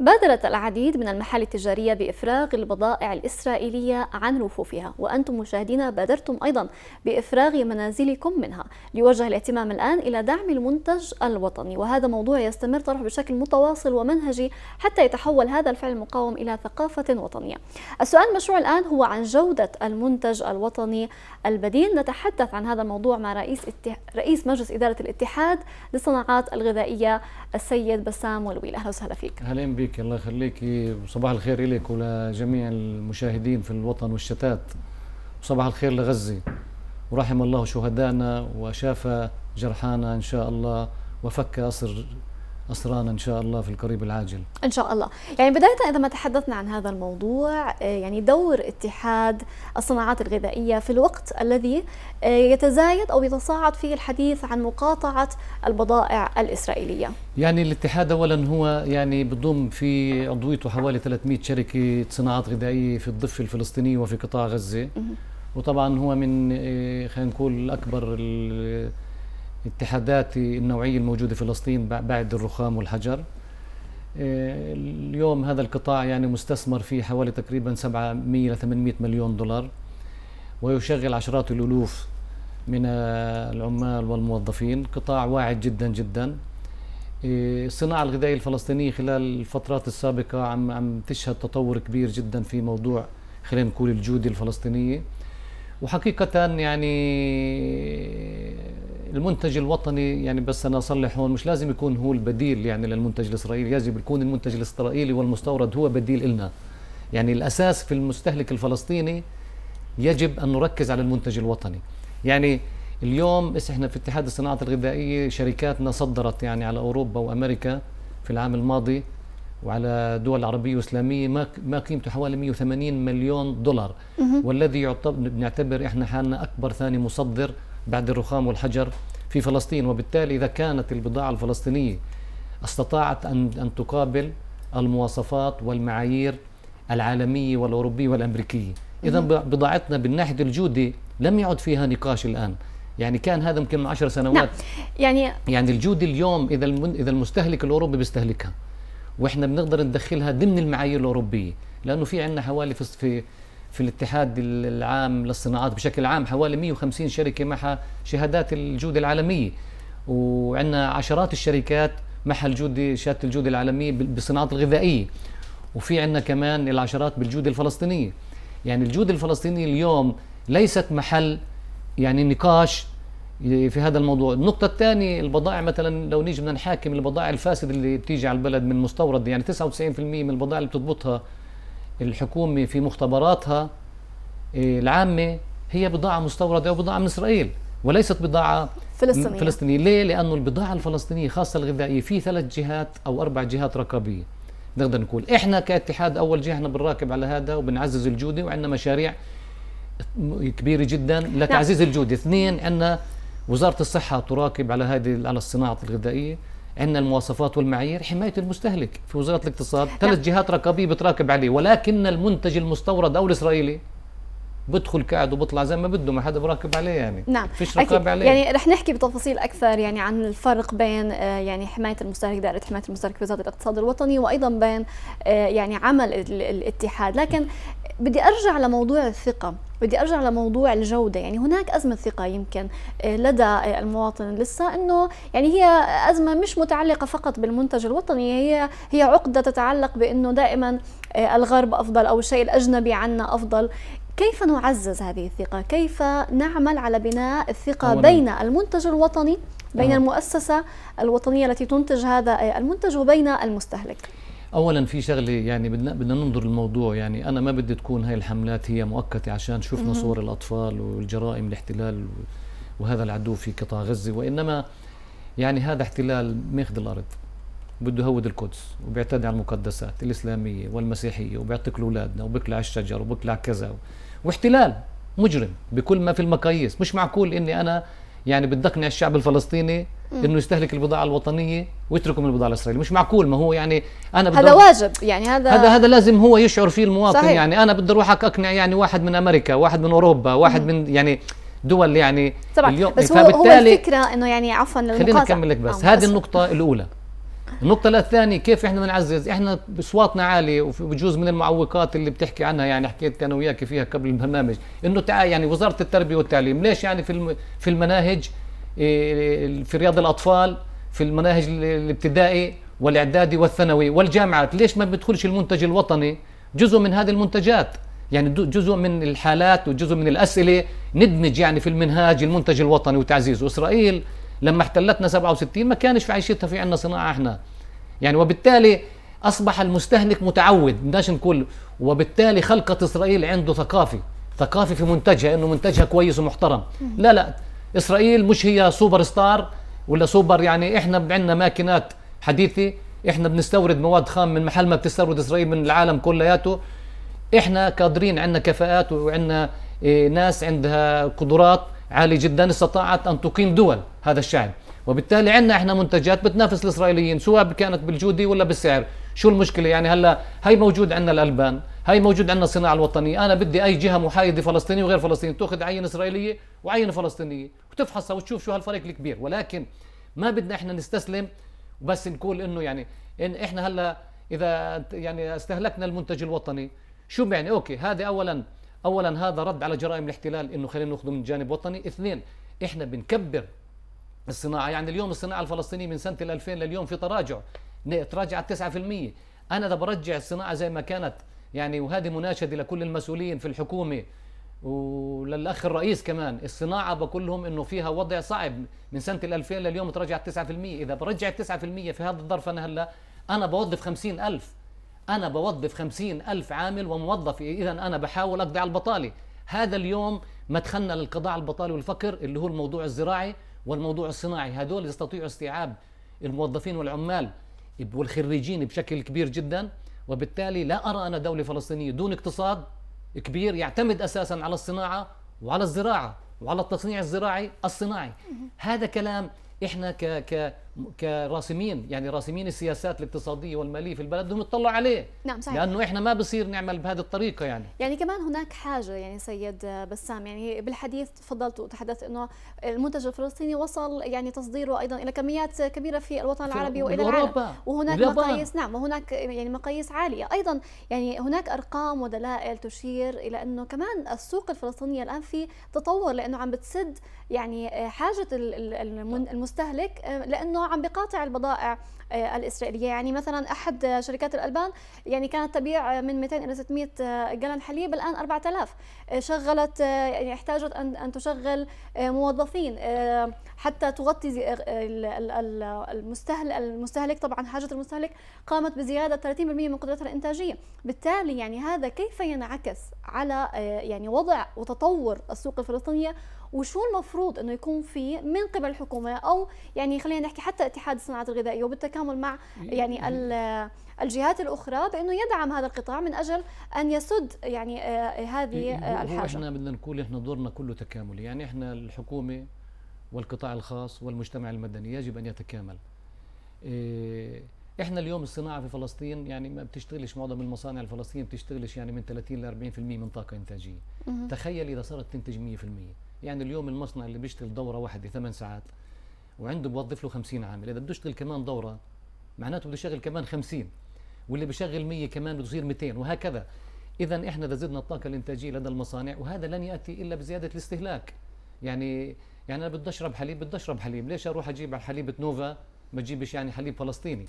بادرت العديد من المحال التجارية بإفراغ البضائع الإسرائيلية عن رفوفها وأنتم مشاهدين بادرتم أيضا بإفراغ منازلكم منها ليوجه الاهتمام الآن إلى دعم المنتج الوطني وهذا موضوع يستمر طرحه بشكل متواصل ومنهجي حتى يتحول هذا الفعل المقاوم إلى ثقافة وطنية السؤال المشروع الآن هو عن جودة المنتج الوطني البديل نتحدث عن هذا الموضوع مع رئيس اتح... رئيس مجلس إدارة الاتحاد للصناعات الغذائية السيد بسام ولويل أهلا وسهلا فيك أهلا بك فيك الله يخليك وصباح الخير إليك ولجميع المشاهدين في الوطن والشتات وصباح الخير لغزة ورحم الله شهدائنا وشافى جرحانا إن شاء الله وفك أسر أسرانا إن شاء الله في القريب العاجل إن شاء الله يعني بداية إذا ما تحدثنا عن هذا الموضوع آه، يعني دور اتحاد الصناعات الغذائية في الوقت الذي آه، يتزايد أو يتصاعد فيه الحديث عن مقاطعة البضائع الإسرائيلية يعني الاتحاد أولا هو يعني بضم في عضويته حوالي 300 شركة صناعات غذائية في الضفة الفلسطينية وفي قطاع غزة وطبعا هو من آه، خلينا نقول أكبر الاتحادات النوعية الموجودة في فلسطين بعد الرخام والحجر آه، اليوم هذا القطاع يعني مستثمر فيه حوالي تقريبا 700 ل 800 مليون دولار ويشغل عشرات الالوف من العمال والموظفين قطاع واعد جدا جدا الصناعة آه، الغذائية الفلسطينية خلال الفترات السابقة عم عم تشهد تطور كبير جدا في موضوع خلينا نقول الجودة الفلسطينية وحقيقة يعني المنتج الوطني يعني بس انا اصلح هون مش لازم يكون هو البديل يعني للمنتج الاسرائيلي لازم يكون المنتج الاسرائيلي والمستورد هو بديل إلنا يعني الاساس في المستهلك الفلسطيني يجب ان نركز على المنتج الوطني يعني اليوم بس احنا في اتحاد الصناعه الغذائيه شركاتنا صدرت يعني على اوروبا وامريكا في العام الماضي وعلى دول عربية وإسلامية ما قيمته حوالي 180 مليون دولار والذي يعتبر بنعتبر إحنا حالنا أكبر ثاني مصدر بعد الرخام والحجر في فلسطين وبالتالي إذا كانت البضاعة الفلسطينية استطاعت أن أن تقابل المواصفات والمعايير العالمية والأوروبية والأمريكية إذا بضاعتنا بالناحية الجودة لم يعد فيها نقاش الآن يعني كان هذا يمكن من 10 سنوات نعم. يعني يعني الجودة اليوم إذا إذا المستهلك الأوروبي بيستهلكها وإحنا بنقدر ندخلها ضمن المعايير الأوروبية لأنه في عندنا حوالي في في الاتحاد العام للصناعات بشكل عام حوالي 150 شركة معها شهادات الجودة العالمية وعندنا عشرات الشركات معها الجودة شهادة الجودة العالمية بالصناعات الغذائية وفي عندنا كمان العشرات بالجودة الفلسطينية يعني الجودة الفلسطينية اليوم ليست محل يعني نقاش في هذا الموضوع النقطة الثانية البضائع مثلا لو نيجي بدنا نحاكم البضائع الفاسدة اللي بتيجي على البلد من مستورد يعني 99% من البضائع اللي بتضبطها الحكومة في مختبراتها إيه، العامة هي بضاعة مستوردة أو بضاعة من إسرائيل وليست بضاعة فلسطينية فلسطينية ليه؟ لأنه البضاعة الفلسطينية خاصة الغذائية في ثلاث جهات أو أربع جهات رقابية نقدر نقول إحنا كاتحاد أول جهة احنا بنراقب على هذا وبنعزز الجودة وعندنا مشاريع كبيرة جدا لتعزيز نعم. الجودة اثنين عندنا وزارة الصحة تراقب على هذه على الصناعة الغذائية عندنا المواصفات والمعايير حمايه المستهلك في وزاره الاقتصاد ثلاث جهات رقابيه بتراقب عليه ولكن المنتج المستورد او الاسرائيلي بدخل قاعد وبطلع زي ما بده ما حدا براقب عليه يعني نعم فيش رقابه عليه يعني رح نحكي بتفاصيل اكثر يعني عن الفرق بين آه، يعني حمايه المستهلك دائره حمايه المستهلك في وزاره الاقتصاد الوطني وايضا بين آه، يعني عمل الاتحاد لكن بدي ارجع لموضوع الثقه بدي ارجع لموضوع الجوده يعني هناك ازمه ثقه يمكن آه، لدى آه، المواطن لسه انه يعني هي ازمه مش متعلقه فقط بالمنتج الوطني هي هي عقده تتعلق بانه دائما آه، الغرب افضل او الشيء الاجنبي عنا افضل كيف نعزز هذه الثقة؟ كيف نعمل على بناء الثقة أولاً. بين المنتج الوطني بين المؤسسة الوطنية التي تنتج هذا المنتج وبين المستهلك؟ اولا في شغله يعني بدنا بدنا ننظر الموضوع يعني انا ما بدي تكون هاي الحملات هي مؤقته عشان شفنا صور الاطفال والجرائم الاحتلال وهذا العدو في قطاع غزه وانما يعني هذا احتلال ماخذ الارض بده يهود القدس وبيعتدي على المقدسات الاسلاميه والمسيحيه وبيعتقل اولادنا وبيقلع الشجر وبيقلع كذا واحتلال مجرم بكل ما في المقاييس مش معقول اني انا يعني بتقنع الشعب الفلسطيني انه يستهلك البضاعه الوطنيه ويتركوا من البضاعه الاسرائيليه مش معقول ما هو يعني انا بدي هذا واجب يعني هذا هذا هذا لازم هو يشعر فيه المواطن صحيح. يعني انا بدي اروح اقنع يعني واحد من امريكا واحد من اوروبا واحد مم. من يعني دول يعني طبعا اليوم بس إيه، هو, هو الفكره انه يعني عفوا خلينا اكمل لك بس هذه النقطه الاولى النقطة الثانية كيف احنا بنعزز؟ احنا اصواتنا عالية وبجوز من المعوقات اللي بتحكي عنها يعني حكيت انا وياك فيها قبل البرنامج انه تعال يعني وزارة التربية والتعليم ليش يعني في في المناهج إيه، إيه، في رياض الاطفال في المناهج الابتدائي والاعدادي والثانوي والجامعات ليش ما بيدخلش المنتج الوطني جزء من هذه المنتجات يعني جزء من الحالات وجزء من الاسئله ندمج يعني في المنهاج المنتج الوطني وتعزيزه اسرائيل لما احتلتنا 67 ما كانش في عيشتها في عندنا صناعه احنا يعني وبالتالي اصبح المستهلك متعود بدناش نقول وبالتالي خلقت اسرائيل عنده ثقافي ثقافي في منتجها انه منتجها كويس ومحترم لا لا اسرائيل مش هي سوبر ستار ولا سوبر يعني احنا عندنا ماكينات حديثه احنا بنستورد مواد خام من محل ما بتستورد اسرائيل من العالم كلياته احنا قادرين عندنا كفاءات وعندنا إيه، ناس عندها قدرات عالي جدا استطاعت أن تقيم دول هذا الشعب وبالتالي عندنا احنا منتجات بتنافس الاسرائيليين سواء كانت بالجوده ولا بالسعر شو المشكله يعني هلا هي موجود عندنا الالبان هي موجود عندنا الصناعه الوطنيه انا بدي اي جهه محايده فلسطينيه وغير فلسطينيه تاخذ عينه اسرائيليه وعينه فلسطينيه وتفحصها وتشوف شو هالفرق الكبير ولكن ما بدنا احنا نستسلم وبس نقول انه يعني إن احنا هلا اذا يعني استهلكنا المنتج الوطني شو يعني اوكي هذه اولا اولا هذا رد على جرائم الاحتلال انه خلينا ناخذه من جانب وطني اثنين احنا بنكبر الصناعه يعني اليوم الصناعه الفلسطينيه من سنه 2000 لليوم في تراجع تراجعت 9% انا اذا برجع الصناعه زي ما كانت يعني وهذه مناشده لكل المسؤولين في الحكومه وللاخ الرئيس كمان الصناعه بقول لهم انه فيها وضع صعب من سنه 2000 لليوم تراجعت 9% اذا برجع 9% في هذا الظرف انا هلا انا بوظف 50000 أنا بوظف خمسين ألف عامل وموظف إذا أنا بحاول أقضي على البطالة هذا اليوم مدخلنا للقضاء على البطالة والفقر اللي هو الموضوع الزراعي والموضوع الصناعي هذول يستطيعوا استيعاب الموظفين والعمال والخريجين بشكل كبير جدا وبالتالي لا أرى أنا دولة فلسطينية دون اقتصاد كبير يعتمد أساسا على الصناعة وعلى الزراعة وعلى التصنيع الزراعي الصناعي هذا كلام إحنا ك ك كراسمين يعني راسمين السياسات الاقتصادية والمالية في البلد بدهم يطلعوا عليه نعم صحيح لأنه إحنا ما بصير نعمل بهذه الطريقة يعني يعني كمان هناك حاجة يعني سيد بسام يعني بالحديث تفضلت وتحدثت أنه المنتج الفلسطيني وصل يعني تصديره أيضا إلى كميات كبيرة في الوطن العربي وإلى العالم وهناك مقاييس نعم وهناك يعني مقاييس عالية أيضا يعني هناك أرقام ودلائل تشير إلى أنه كمان السوق الفلسطينية الآن في تطور لأنه عم بتسد يعني حاجة المستهلك آه، لأنه عم بقاطع البضائع آه، الاسرائيليه يعني مثلا احد شركات الالبان يعني كانت تبيع من 200 الى 600 آه، جلن حليب الان 4000 آه، شغلت يعني احتاجت ان ان تشغل موظفين حتى تغطي المستهلك المستهلك طبعا حاجه المستهلك قامت بزياده 30% من قدرتها الانتاجيه بالتالي يعني هذا كيف ينعكس على يعني وضع وتطور السوق الفلسطينيه وشو المفروض انه يكون في من قبل الحكومه او يعني خلينا نحكي حتى اتحاد الصناعات الغذائيه وبالتكامل مع إيه. يعني الجهات الاخرى بانه يدعم هذا القطاع من اجل ان يسد يعني آه، هذه إيه، الحاجه احنا بدنا نقول احنا دورنا كله تكاملي يعني احنا الحكومه والقطاع الخاص والمجتمع المدني يجب ان يتكامل إيه، احنا اليوم الصناعه في فلسطين يعني ما بتشتغلش معظم المصانع الفلسطينيه بتشتغلش يعني من 30 ل 40% من طاقه انتاجيه تخيل اذا صارت تنتج 100% يعني اليوم المصنع اللي بيشتغل دوره واحده ثمان ساعات وعنده بوظف له 50 عامل اذا بده يشتغل كمان دوره معناته بده يشغل كمان 50 واللي بشغل 100 كمان بده يصير 200 وهكذا اذا احنا اذا زدنا الطاقه الانتاجيه لدى المصانع وهذا لن ياتي الا بزياده الاستهلاك يعني يعني انا بدي اشرب حليب بدي اشرب حليب ليش اروح اجيب على حليب نوفا ما تجيبش يعني حليب فلسطيني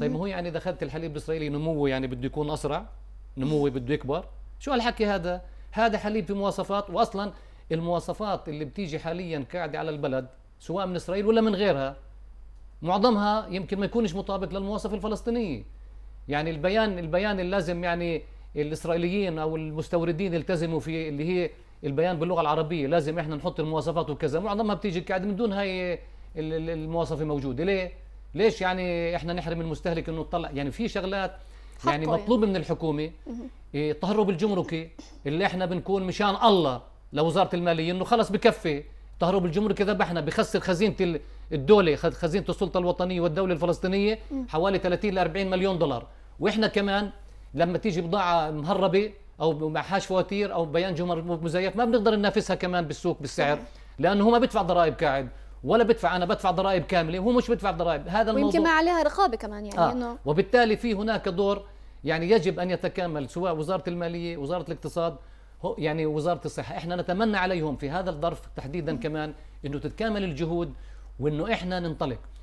طيب ما هو يعني اذا اخذت الحليب الاسرائيلي نموه يعني بده يكون اسرع نموه بده يكبر شو هالحكي هذا هذا حليب في مواصفات واصلا المواصفات اللي بتيجي حاليا قاعدة على البلد سواء من إسرائيل ولا من غيرها معظمها يمكن ما يكونش مطابق للمواصفة الفلسطينية يعني البيان البيان اللازم يعني الإسرائيليين أو المستوردين يلتزموا فيه اللي هي البيان باللغة العربية لازم إحنا نحط المواصفات وكذا معظمها بتيجي قاعده من دون هاي المواصفة موجودة ليه؟ ليش يعني إحنا نحرم المستهلك إنه يطلع يعني في شغلات يعني مطلوب من الحكومه التهرب إيه، الجمركي اللي احنا بنكون مشان الله لوزاره الماليه انه خلص بكفي تهرب الجمركي ذبحنا بخسر خزينه الدوله خزينه السلطه الوطنيه والدوله الفلسطينيه حوالي 30 ل 40 مليون دولار واحنا كمان لما تيجي بضاعه مهربه او مع حاش فواتير او بيان جمر مزيف ما بنقدر ننافسها كمان بالسوق بالسعر لانه هو ما بدفع ضرائب قاعد ولا بدفع انا بدفع ضرائب كامله وهو مش بدفع ضرائب هذا الموضوع ويمكن ما عليها رقابه كمان يعني آه. انه وبالتالي في هناك دور يعني يجب ان يتكامل سواء وزاره الماليه وزاره الاقتصاد يعني وزاره الصحه احنا نتمنى عليهم في هذا الظرف تحديدا كمان انه تتكامل الجهود وانه احنا ننطلق